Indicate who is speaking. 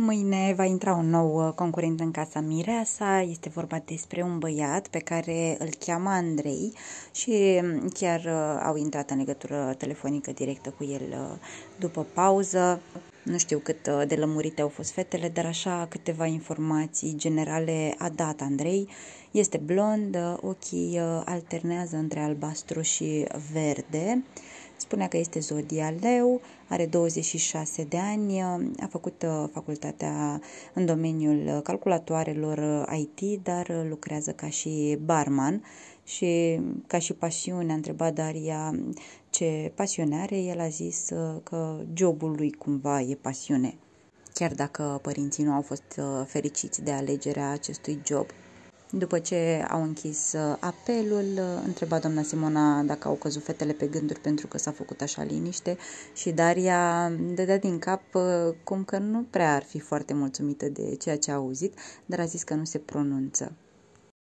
Speaker 1: Mâine va intra un nou uh, concurent în casa Mireasa, este vorba despre un băiat pe care îl cheamă Andrei și um, chiar uh, au intrat în legătură telefonică directă cu el uh, după pauză. Nu știu cât de lămurite au fost fetele, dar așa câteva informații generale a dat Andrei. Este blond, ochii alternează între albastru și verde. Spunea că este Zodia Leu, are 26 de ani, a făcut uh, facultatea în domeniul uh, calculatoarelor uh, IT, dar lucrează ca și barman și ca și pasiune a întrebat Daria mm, ce pasiune are, el a zis că jobul lui cumva e pasiune chiar dacă părinții nu au fost fericiți de alegerea acestui job. După ce au închis uh, apelul, uh, întreba doamna Simona dacă au căzut fetele pe gânduri pentru că s-a făcut așa liniște și Daria dădea din cap uh, cum că nu prea ar fi foarte mulțumită de ceea ce a auzit, dar a zis că nu se pronunță.